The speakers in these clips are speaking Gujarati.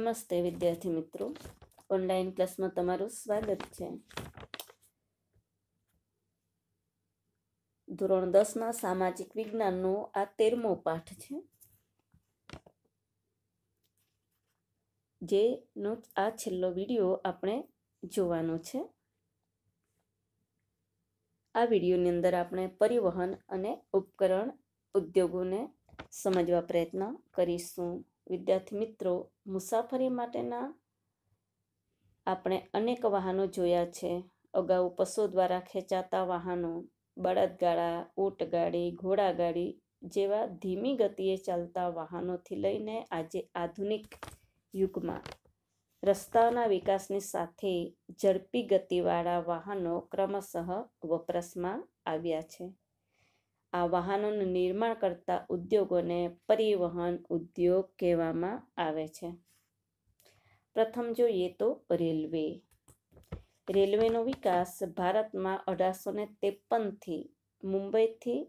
નમસ્તે વિદ્યાર્થી મિત્રો ઓનલાઈન ક્લાસમાં તમારું સ્વાગત છે ધોરણ દસમાં સામાજિક વિજ્ઞાનનો આ તેરમો પાઠ છે જેનો આ છેલ્લો વિડીયો આપણે જોવાનો છે આ વિડીયોની અંદર આપણે પરિવહન અને ઉપકરણ ઉદ્યોગોને સમજવા પ્રયત્ન કરીશું વિદ્યાર્થી મિત્રો મુસાફરી માટેના આપણે અનેક વાહનો જોયા છે અગાઉ પશુ દ્વારા ખેંચાતા વાહનો બળદગાડા ઊંટગાડી ઘોડાગાડી જેવા ધીમી ગતિએ ચાલતા વાહનોથી લઈને આજે આધુનિક યુગમાં રસ્તાઓના વિકાસની સાથે ઝડપી ગતિવાળા વાહનો ક્રમશઃ વપરાશમાં આવ્યા છે આ વાહનોનું નિર્માણ કરતા ઉદ્યોગોને પરિવહન ઉદ્યોગ કહેવામાં આવે છે પ્રથમ જોઈએ તો રેલવે રેલવેનો વિકાસ ભારતમાં અઢારસો ને ત્રેપનથી મુંબઈથી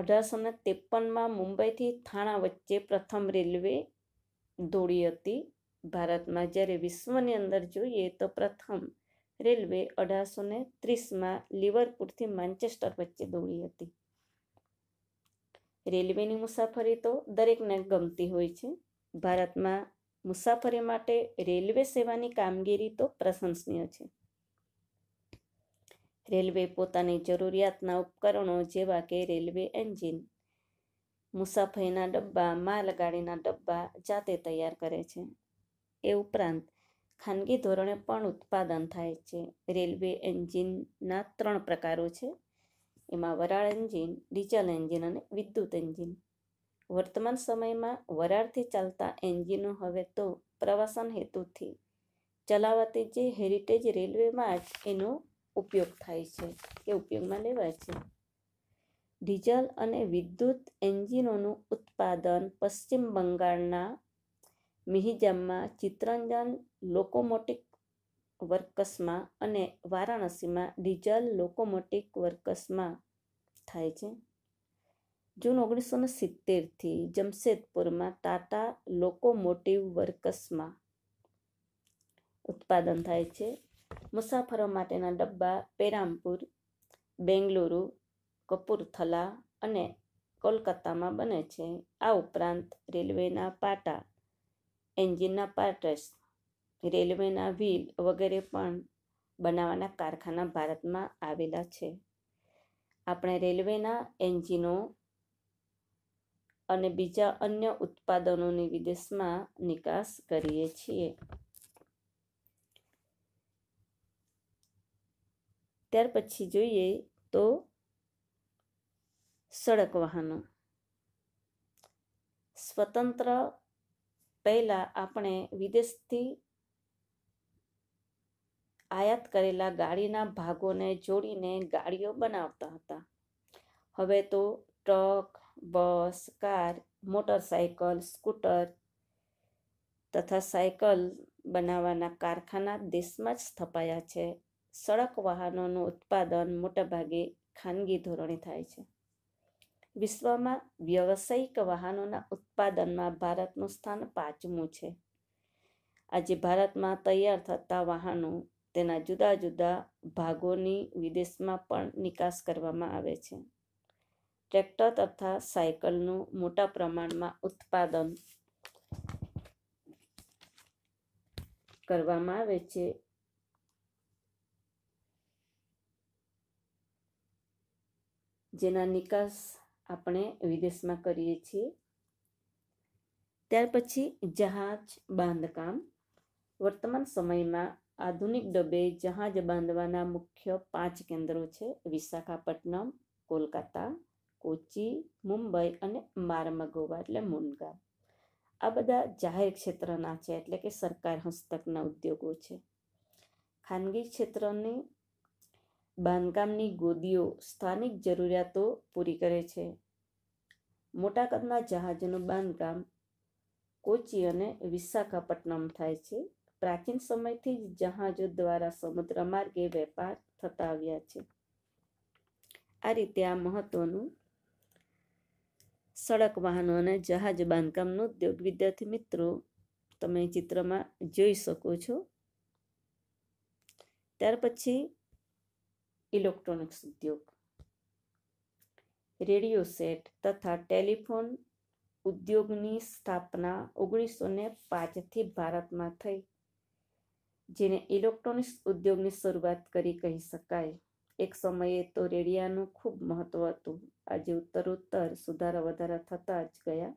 અઢારસો ને ત્રેપનમાં મુંબઈથી થાણા વચ્ચે પ્રથમ રેલવે દોડી હતી ભારતમાં જ્યારે વિશ્વની અંદર જોઈએ તો પ્રથમ રેલવે અઢારસો ને ત્રીસમાં લિવરપુરથી માન્ચેસ્ટર વચ્ચે દોડી હતી રેલવેની મુસાફરી તો દરેકને ગમતી હોય છે ભારતમાં મુસાફરી માટે રેલવે સેવાની કામગીરી તો પ્રશંસનીય છે રેલવે પોતાની જરૂરિયાતના ઉપકરણો જેવા કે રેલવે એન્જિન મુસાફરીના ડબ્બા માલગાડીના ડબ્બા જાતે તૈયાર કરે છે એ ઉપરાંત ખાનગી ધોરણે પણ ઉત્પાદન થાય છે રેલવે એન્જિનના ત્રણ પ્રકારો છે એમાં વરાળ એન્જિન ડીઝલ એન્જિન અને વિદ્યુત એન્જિન વર્તમાન સમયમાં વરાળથી ચાલતા એન્જિનો હવે તો પ્રવાસન હેતુથી ચલાવતી જે હેરિટેજ રેલવેમાં જ એનો ઉપયોગ થાય છે કે ઉપયોગમાં લેવાય છે ડીઝલ અને વિદ્યુત એન્જિનોનું ઉત્પાદન પશ્ચિમ બંગાળના મિહિજામમાં ચિત્તરંજન લોકોમોટિક વર્કસમાં અને વારાણસીમાં ડીઝલ લોકોમોટિક વર્કસમાં થાય છે જૂન ઓગણીસો ને સિત્તેરથી જમશેદપુરમાં ટાટા લોકોમોટિવ વર્કસમાં ઉત્પાદન થાય છે મુસાફરો માટેના ડબ્બા પેરામપુર બેંગલુરુ કપૂરથલા અને કોલકાતામાં બને છે આ ઉપરાંત રેલવેના પાટા એન્જિનના પાર્ટસ રેલવેના વ્હીલ વગેરે પણ બનાવવાના કારખાના ભારતમાં આવેલા છે આપણે રેલવેના એન્જિનો અને બીજા અન્ય ઉત્પાદનોની વિદેશમાં નિકાસ કરીએ છીએ ત્યાર પછી જોઈએ તો સડક વાહનો સ્વતંત્ર પહેલાં આપણે વિદેશથી આયાત કરેલા ગાડીના ભાગોને જોડીને ગાડીઓ બનાવતા હતા હવે તો truck bus car motorcycle scooter તથા સાયકલ બનાવવાના કારખાના દેશમાં જ સ્થપાયા છે સડક વાહનોનું ઉત્પાદન મોટાભાગે ખાનગી ધોરણે થાય છે વિશ્વમાં વ્યવસાયિક વાહનોના ઉત્પાદનમાં ભારતનું સ્થાન પાંચમું છે આજે ભારતમાં તૈયાર થતા વાહનો તેના જુદા જુદા ભાગોની વિદેશમાં પણ નિકાસ કરવામાં આવે છે ટ્રેક્ટર તથા સાયકલનું મોટા પ્રમાણમાં ઉત્પાદન કરવામાં આવે છે જેના નિકાસ આપણે વિદેશમાં કરીએ છીએ ત્યાર પછી જહાજ બાંધકામ વર્તમાન સમયમાં આધુનિક ડબે જહાજ બાંધવાના મુખ્ય પાંચ કેન્દ્રો છે વિશાખાપટ્ટનમ કોલકાતા કોચી મુંબઈ અને મારમગોવા એટલે મુનગા આ બધા જાહેર ક્ષેત્રના છે એટલે કે સરકાર હસ્તકના ઉદ્યોગો છે ખાનગી ક્ષેત્રની બાંધકામની ગોદીઓ સ્થાનિક જરૂરિયાતો પૂરી કરે છે મોટા કદના જહાજનું બાંધકામ કોચી અને વિશાખાપટ્ટનમ થાય છે પ્રાચીન સમયથી જ જહાજો દ્વારા સમુદ્ર માર્ગે વેપાર થતા આવ્યા છે આ રીતે આ મહત્વનું સડક વાહનો અને જહાજ બાંધકામનો ઉદ્યોગ વિદ્યાર્થી મિત્રો તમે ચિત્રમાં જોઈ શકો છો ત્યાર પછી ઇલેક્ટ્રોનિક્સ ઉદ્યોગ રેડિયો સેટ તથા ટેલિફોન ઉદ્યોગની સ્થાપના ઓગણીસો ને પાંચથી ભારતમાં થઈ જેને ઇલેક્ટ્રોનિક્સ ઉદ્યોગની શરૂઆત કરી કહી શકાય એક સમયે તો રેડિયાનું ખૂબ મહત્ત્વ હતું આજે ઉત્તરોત્તર સુધારા વધારા થતા જ ગયા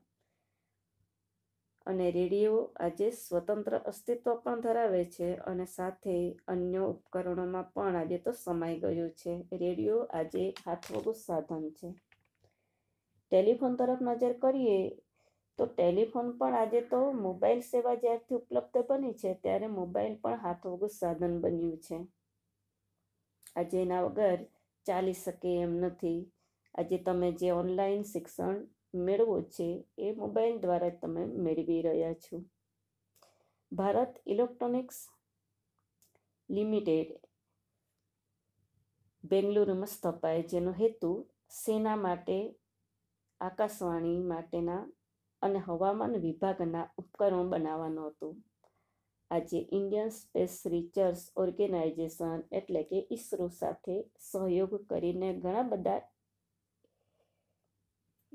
અને રેડિયો આજે સ્વતંત્ર અસ્તિત્વ પણ ધરાવે છે અને સાથે અન્ય ઉપકરણોમાં પણ આજે તો સમાઈ ગયું છે રેડિયો આજે હાથવગું સાધન છે ટેલિફોન તરફ નજર કરીએ તો ટેલિફોન પણ આજે તો મોબાઈલ સેવા જ્યારથી ઉપલબ્ધ બની છે ત્યારે મોબાઈલ પણ હાથવગું સાધન બન્યું છે આજે એના વગર ચાલી શકે એમ નથી આજે તમે જે ઓનલાઈન શિક્ષણ મેળવો છે એ મોબાઈલ દ્વારા તમે મેળવી રહ્યા છો ભારત ઇલેક્ટ્રોનિક્સ લિમિટેડ બેંગલુરુમાં સ્થપાય જેનો હેતુ સેના માટે આકાશવાણી માટેના અને હવામાન વિભાગના ઉપકરણો બનાવવાનો હતો આજે ઇન્ડિયન સ્પેસ રિચર્સ ઓર્ગેનાઇઝેશન એટલે કે ઇસરો સાથે સહયોગ કરીને ઘણા બધા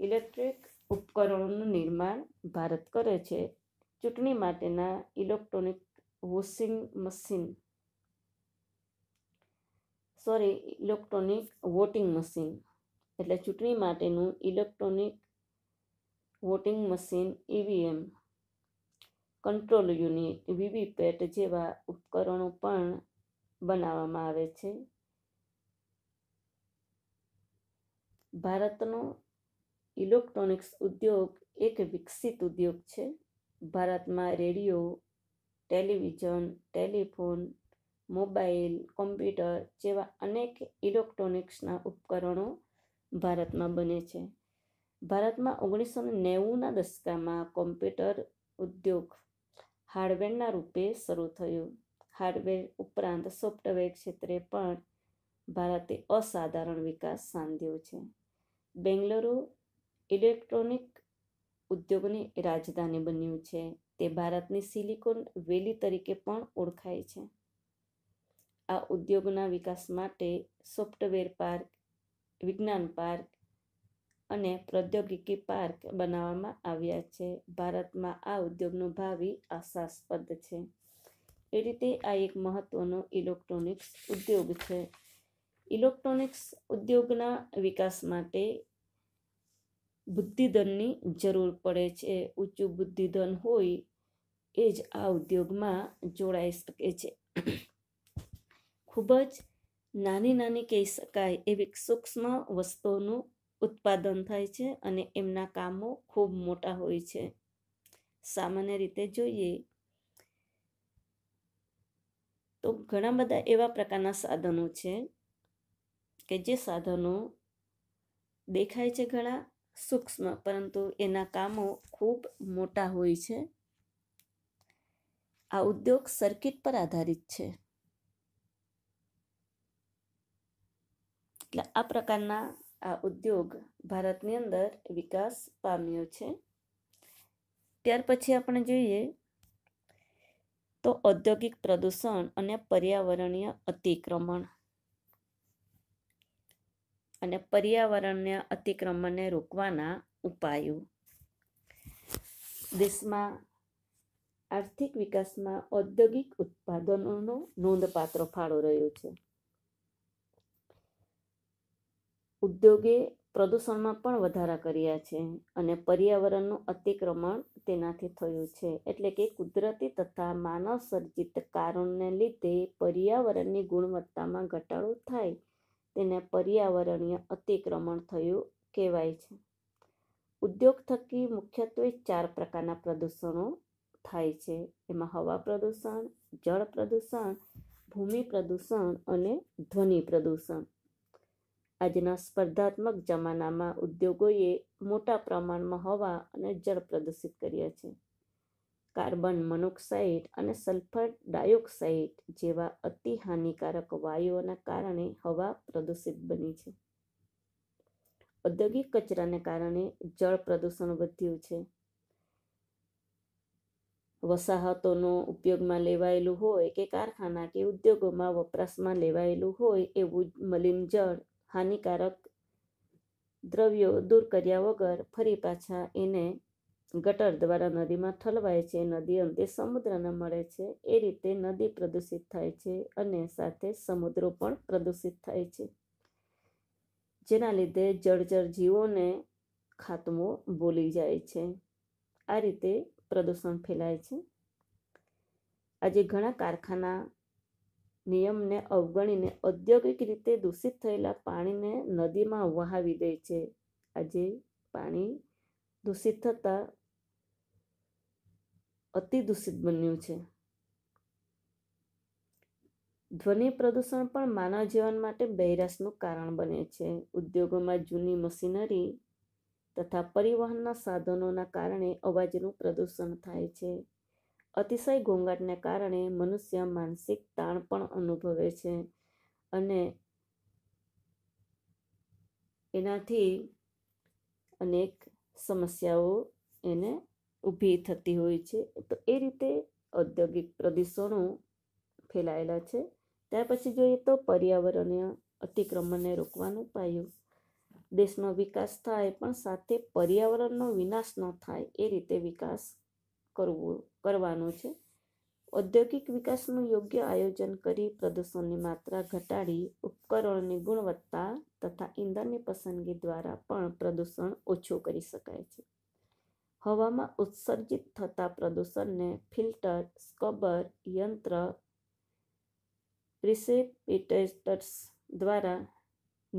ઇલેક્ટ્રિક ઉપકરણોનું નિર્માણ ભારત કરે છે ચૂંટણી માટેના electronic washing machine sorry electronic voting machine એટલે ચૂંટણી માટેનું electronic voting machine EVM control unit VVPAT જેવા ઉપકરણો પણ બનાવવામાં આવે છે ભારતનો ઇલેક્ટ્રોનિક્સ ઉદ્યોગ એક વિકસિત ઉદ્યોગ છે ભારતમાં radio television telephone mobile computer જેવા અનેક ઇલેક્ટ્રોનિક્સના ઉપકરણો ભારતમાં બને છે ભારતમાં ઓગણીસો નેવુંના દશકામાં કોમ્પ્યુટર ઉદ્યોગ હાર્ડવેરના રૂપે શરૂ થયો હાર્ડવેર ઉપરાંત સોફ્ટવેર ક્ષેત્રે પણ ભારતે અસાધારણ વિકાસ સાંધ્યો છે બેંગલુરુ ઇલેક્ટ્રોનિક ઉદ્યોગની રાજધાની બન્યું છે તે ભારતની સિલિકોન વેલી તરીકે પણ ઓળખાય છે આ ઉદ્યોગના વિકાસ માટે સોફ્ટવેર પાર્ક વિજ્ઞાન પાર્ક અને પ્રૌદ્યોગિકી પાર્ક બનાવવામાં આવ્યા છે ભારતમાં આ ઉદ્યોગનું ભાવિ આશાસ્પદ છે એ રીતે આ એક મહત્વનો ઇલેક્ટ્રોનિક્સ ઉદ્યોગ છે ઇલેક્ટ્રોનિક્સ ઉદ્યોગના વિકાસ માટે બુદ્ધિધનની જરૂર પડે છે ઊંચું બુદ્ધિધન હોય એ જ આ ઉદ્યોગમાં જોડાઈ શકે છે ખૂબ જ નાની નાની કહી શકાય એવી સૂક્ષ્મ વસ્તુઓનું ઉત્પાદન થાય છે અને એમના કામો ખૂબ મોટા હોય છે સામાન્ય રીતે જોઈએ તો ઘણા બધા એવા પ્રકારના સાધનો છે કે જે સાધનો દેખાય છે ઘણા સૂક્ષ્મ પરંતુ એના કામો ખૂબ મોટા હોય છે આ ઉદ્યોગ સર્કિટ પર આધારિત છે એટલે આ પ્રકારના આ ઉદ્યોગ ભારતની અંદર વિકાસ પામ્યો છે ત્યાર પછી આપણે જોઈએ તો ઔદ્યોગિક પ્રદૂષણ અને પર્યાવરણીય અતિક્રમણ અને પર્યાવરણના અતિક્રમણને રોકવાના ઉપાયો દેશમાં આર્થિક વિકાસમાં ઔદ્યોગિક ઉત્પાદનોનો નોંધપાત્ર ફાળો રહ્યો છે ઉદ્યોગે પ્રદૂષણમાં પણ વધારા કર્યા છે અને પર્યાવરણનું અતિક્રમણ તેનાથી થયું છે એટલે કે કુદરતી તથા માનવ સર્જિત કારણને લીધે પર્યાવરણની ગુણવત્તામાં ઘટાડો થાય તેને પર્યાવરણીય અતિક્રમણ થયું કહેવાય છે ઉદ્યોગ થકી મુખ્યત્વે ચાર પ્રકારના પ્રદૂષણો થાય છે એમાં હવા પ્રદૂષણ જળ પ્રદૂષણ ભૂમિ પ્રદૂષણ અને ધ્વનિ પ્રદૂષણ આજના સ્પર્ધાત્મક જમાનામાં ઉદ્યોગોએ મોટા પ્રમાણમાં હવા અને જળ પ્રદૂષિત કર્યા છે કાર્બન મોનોક્સાઇડ અને સલ્ફર ડાયોક્સાઇડ જેવા અતિ હાનિકારક વાયુઓના કારણે હવા પ્રદૂષિત બની છે ઔદ્યોગિક કચરાને કારણે જળ પ્રદૂષણ વધ્યું છે વસાહતોનો ઉપયોગમાં લેવાયેલું હોય કે કારખાના કે ઉદ્યોગોમાં વપરાશમાં લેવાયેલું હોય એવું મલિન જળ હાનિકારક દ્રવ્યો દૂર કર્યા વગર ફરી પાછા એને ગટર દ્વારા નદીમાં ઠલવાય છે નદી અંતે સમુદ્રને મળે છે એ રીતે નદી પ્રદૂષિત થાય છે અને સાથે સમુદ્રો પણ પ્રદૂષિત થાય છે જેના લીધે જળચર જીવોને ખાતમો બોલી જાય છે આ રીતે પ્રદૂષણ ફેલાય છે આજે ઘણા કારખાના નિયમને અવગણીને ઔદ્યોગિક રીતે દૂષિત થયેલા પાણીને નદીમાં વહાવી દે છે આજે પાણી દૂષિત થતાં અતિ દૂષિત બન્યું છે ધ્વનિ પ્રદૂષણ પણ માનવ જીવન માટે બહેરાશનું કારણ બને છે ઉદ્યોગોમાં જૂની મશીનરી તથા પરિવહનના સાધનોના કારણે અવાજનું પ્રદૂષણ થાય છે અતિશય ઘોંઘાટને કારણે મનુષ્ય માનસિક તાણ પણ અનુભવે છે અને એનાથી અનેક સમસ્યાઓ એને ઊભી થતી હોય છે તો એ રીતે ઔદ્યોગિક પ્રદૂષણો ફેલાયેલા છે ત્યાર પછી જોઈએ તો પર્યાવરણીય અતિક્રમણને રોકવાનું પાયો દેશનો વિકાસ થાય પણ સાથે પર્યાવરણનો વિનાશ ન થાય એ રીતે વિકાસ કરવો કરવાનો છે ઔદ્યોગિક વિકાસનું યોગ્ય આયોજન કરી પ્રદૂષણની માત્રા ઘટાડી ઉપકરણોની ગુણવત્તા તથા ઈંધણની પસંદગી દ્વારા પણ પ્રદૂષણ ઓછું કરી શકાય છે હવામાં ઉત્સર્જિત થતા પ્રદૂષણને ફિલ્ટર સ્કબર યંત્ર પ્રિસિપિટેટર્સ દ્વારા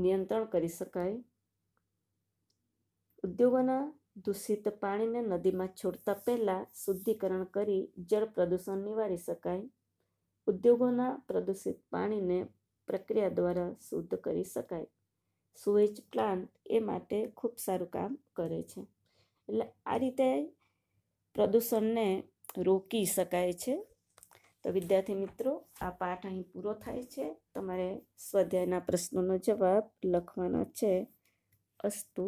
નિયંત્રણ કરી શકાય ઉદ્યોગોના દૂષિત પાણીને નદીમાં છોડતા પહેલાં શુદ્ધિકરણ કરી જળ પ્રદૂષણ નિવારી શકાય ઉદ્યોગોના પ્રદૂષિત પાણીને પ્રક્રિયા દ્વારા શુદ્ધ કરી શકાય સુએજ પ્લાન્ટ એ માટે ખૂબ સારું કામ કરે છે એટલે આ રીતે પ્રદૂષણને રોકી શકાય છે તો વિદ્યાર્થી મિત્રો આ પાઠ અહીં પૂરો થાય છે તમારે સ્વાધ્યાયના પ્રશ્નોનો જવાબ લખવાનો છે અસ્તુ